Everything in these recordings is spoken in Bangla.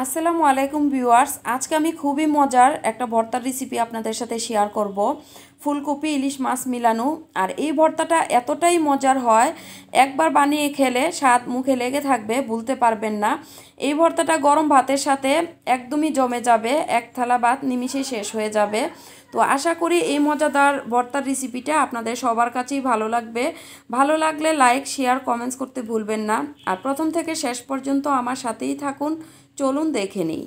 আসসালামু আলাইকুম ভিউয়ার্স আজকে আমি খুবই মজার একটা ভর্তার রেসিপি আপনাদের সাথে শেয়ার করব ফুলকপি ইলিশ মাছ মিলানো আর এই ভর্তাটা এতটাই মজার হয় একবার বানিয়ে খেলে স্বাদ মুখে লেগে থাকবে ভুলতে পারবেন না এই ভর্তাটা গরম ভাতের সাথে একদমই জমে যাবে এক থালা ভাত নিমিশে শেষ হয়ে যাবে তো আশা করি এই মজাদার ভর্তার রেসিপিটা আপনাদের সবার কাছেই ভালো লাগবে ভালো লাগলে লাইক শেয়ার কমেন্টস করতে ভুলবেন না আর প্রথম থেকে শেষ পর্যন্ত আমার সাথেই থাকুন চলুন দেখে নিই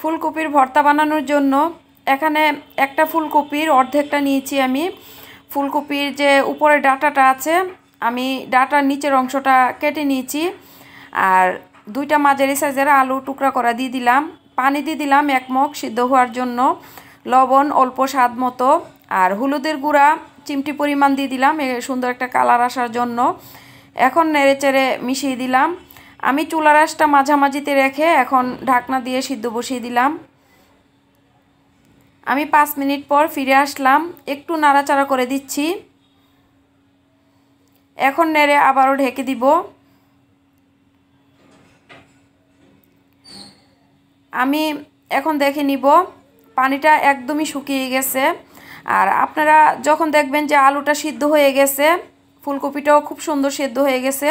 ফুলকপির ভর্তা বানানোর জন্য এখানে একটা ফুলকপির অর্ধেকটা নিয়েছি আমি ফুলকপির যে উপরে ডাটাটা আছে আমি ডাটার নিচের অংশটা কেটে নিয়েছি আর দুইটা মাঝারি সাইজের আলু টুকরা করা দিয়ে দিলাম পানি দিয়ে দিলাম এক মগ সিদ্ধ হওয়ার জন্য লবণ অল্প স্বাদ মতো আর হলুদের গুঁড়া চিমটি পরিমাণ দিয়ে দিলাম সুন্দর একটা কালার আসার জন্য এখন নেড়েচেড়ে মিশিয়ে দিলাম আমি চুলা রাসটা মাঝামাঝিতে রেখে এখন ঢাকনা দিয়ে সিদ্ধ বসিয়ে দিলাম আমি পাঁচ মিনিট পর ফিরে আসলাম একটু নাড়াচাড়া করে দিচ্ছি এখন নেড়ে আবারও ঢেকে দিব আমি এখন দেখে নিব পানিটা একদমই শুকিয়ে গেছে আর আপনারা যখন দেখবেন যে আলুটা সিদ্ধ হয়ে গেছে ফুলকপিটাও খুব সুন্দর সিদ্ধ হয়ে গেছে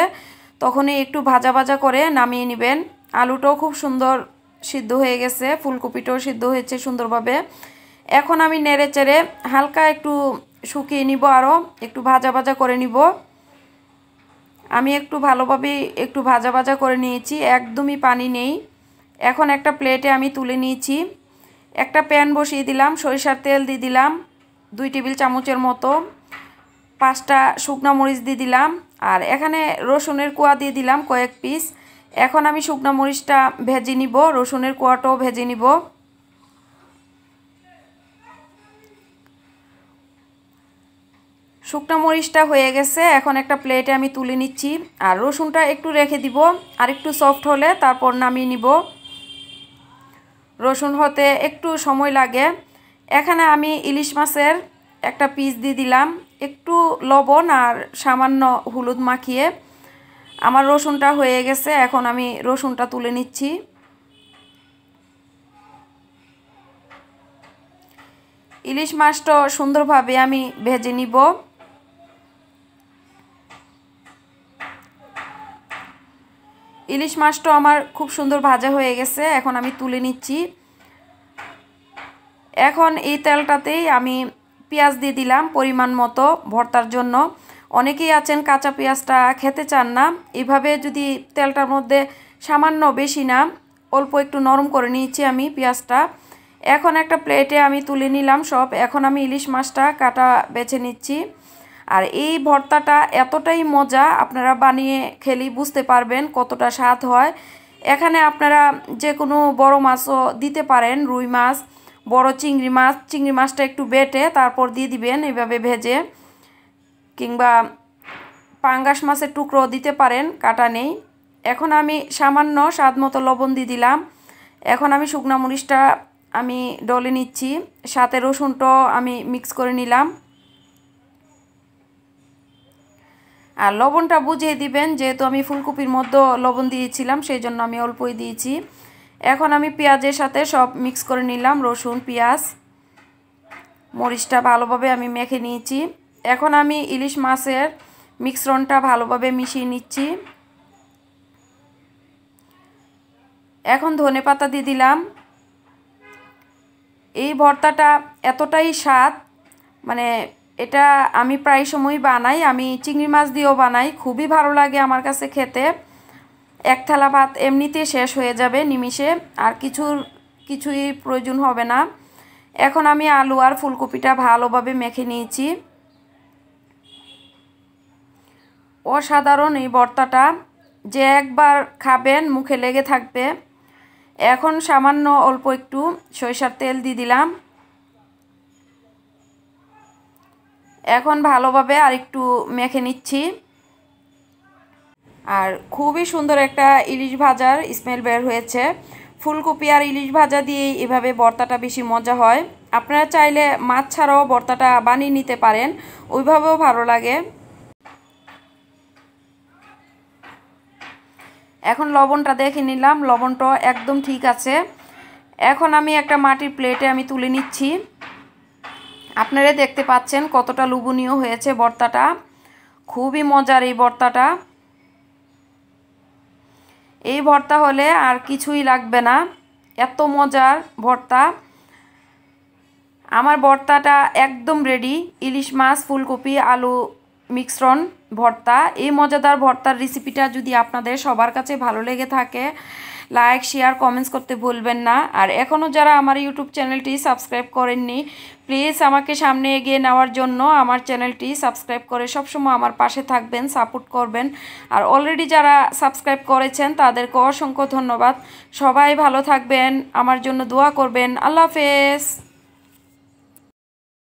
তখনই একটু ভাজা ভাজা করে নামিয়ে নেবেন আলুটাও খুব সুন্দর সিদ্ধ হয়ে গেছে ফুলকপিটাও সিদ্ধ হয়েছে সুন্দরভাবে এখন আমি নেড়ে চেড়ে হালকা একটু শুকিয়ে নিব আরও একটু ভাজা ভাজা করে নিব আমি একটু ভালোভাবে একটু ভাজা ভাজা করে নিয়েছি একদমই পানি নেই এখন একটা প্লেটে আমি তুলে নিয়েছি একটা প্যান বসিয়ে দিলাম সরিষার তেল দিয়ে দিলাম দুই টেবিল চামচের মতো পাঁচটা শুকনো মরিচ দিয়ে দিলাম আর এখানে রসুনের কোয়া দিয়ে দিলাম কয়েক পিস এখন আমি শুকনো মরিচটা ভেজে নিব রসুনের কোয়াটাও ভেজে নিব শুকনো মরিচটা হয়ে গেছে এখন একটা প্লেটে আমি তুলে নিচ্ছি আর রসুনটা একটু রেখে দিব আর একটু সফট হলে তারপর নামিয়ে নিব রসুন হতে একটু সময় লাগে এখানে আমি ইলিশ মাছের একটা পিস দিয়ে দিলাম একটু লবণ আর সামান্য হলুদ মাখিয়ে আমার রসুনটা হয়ে গেছে এখন আমি রসুনটা তুলে নিচ্ছি ইলিশ মাছটা সুন্দরভাবে আমি ভেজে নিব ইলিশ মাছটা আমার খুব সুন্দর ভাজা হয়ে গেছে এখন আমি তুলে নিচ্ছি এখন এই তেলটাতেই আমি পেঁয়াজ দিয়ে দিলাম পরিমাণ মতো ভর্তার জন্য অনেকেই আছেন কাঁচা পেঁয়াজটা খেতে চান না এভাবে যদি তেলটার মধ্যে সামান্য বেশি না অল্প একটু নরম করে নিয়েছি আমি পেঁয়াজটা এখন একটা প্লেটে আমি তুলে নিলাম সব এখন আমি ইলিশ মাছটা কাটা বেছে নিচ্ছি আর এই ভর্তাটা এতটাই মজা আপনারা বানিয়ে খেলি বুঝতে পারবেন কতটা স্বাদ হয় এখানে আপনারা যে কোনো বড় মাছও দিতে পারেন রুই মাছ বড় চিংড়ি মাছ চিংড়ি মাছটা একটু বেটে তারপর দিয়ে দিবেন এইভাবে ভেজে কিংবা পাঙ্গাস মাছের টুকরো দিতে পারেন কাটা নেই এখন আমি সামান্য স্বাদ মতো লবণ দিয়ে দিলাম এখন আমি শুকনা মরিচটা আমি ডলে নিচ্ছি সাথে রসুনটাও আমি মিক্স করে নিলাম আর লবণটা বুঝিয়ে দিবেন যেহেতু আমি ফুলকপির মধ্যে লবণ দিয়েছিলাম সেই জন্য আমি অল্পই দিয়েছি এখন আমি পেঁয়াজের সাথে সব মিক্স করে নিলাম রসুন পেঁয়াজ মরিচটা ভালোভাবে আমি মেখে নিয়েছি এখন আমি ইলিশ মাছের মিশ্রণটা ভালোভাবে মিশিয়ে নিচ্ছি এখন ধনে পাতা দিয়ে দিলাম এই ভর্তাটা এতটাই স্বাদ মানে এটা আমি প্রায় সময় বানাই আমি চিংড়ি মাছ দিয়েও বানাই খুবই ভালো লাগে আমার কাছে খেতে এক থালা ভাত এমনিতে শেষ হয়ে যাবে নিমিষে আর কিছুর কিছুই প্রয়োজন হবে না এখন আমি আলু আর ফুলকপিটা ভালোভাবে মেখে নিয়েছি অসাধারণ এই ভর্তাটা যে একবার খাবেন মুখে লেগে থাকবে এখন সামান্য অল্প একটু সরিষার তেল দিয়ে দিলাম এখন ভালোভাবে আর একটু মেখে নিচ্ছি আর খুবই সুন্দর একটা ইলিশ ভাজার স্মেল বের হয়েছে ফুলকপি আর ইলিশ ভাজা দিয়েই এভাবে বর্তাটা বেশি মজা হয় আপনারা চাইলে মাছ ছাড়াও বর্তাটা বানিয়ে নিতে পারেন ওইভাবেও ভালো লাগে এখন লবণটা দেখে নিলাম লবণটা একদম ঠিক আছে এখন আমি একটা মাটির প্লেটে আমি তুলে নিচ্ছি আপনারা দেখতে পাচ্ছেন কতটা লুবনীয় হয়েছে বর্তাটা খুবই মজার এই বর্তাটা এই ভর্তা হলে আর কিছুই লাগবে না এত মজার ভর্তা আমার ভর্তাটা একদম রেডি ইলিশ মাছ ফুলকপি আলু মিশ্রণ ভর্তা এই মজাদার ভর্তার রেসিপিটা যদি আপনাদের সবার কাছে ভালো লেগে থাকে লাইক শেয়ার কমেন্টস করতে ভুলবেন না আর এখনও যারা আমার ইউটিউব চ্যানেলটি সাবস্ক্রাইব করেননি প্লিজ আমাকে সামনে এগিয়ে নেওয়ার জন্য আমার চ্যানেলটি সাবস্ক্রাইব করে সবসময় আমার পাশে থাকবেন সাপোর্ট করবেন আর অলরেডি যারা সাবস্ক্রাইব করেছেন তাদেরকে অসংখ্য ধন্যবাদ সবাই ভালো থাকবেন আমার জন্য দোয়া করবেন আল্লাহ হাফেজ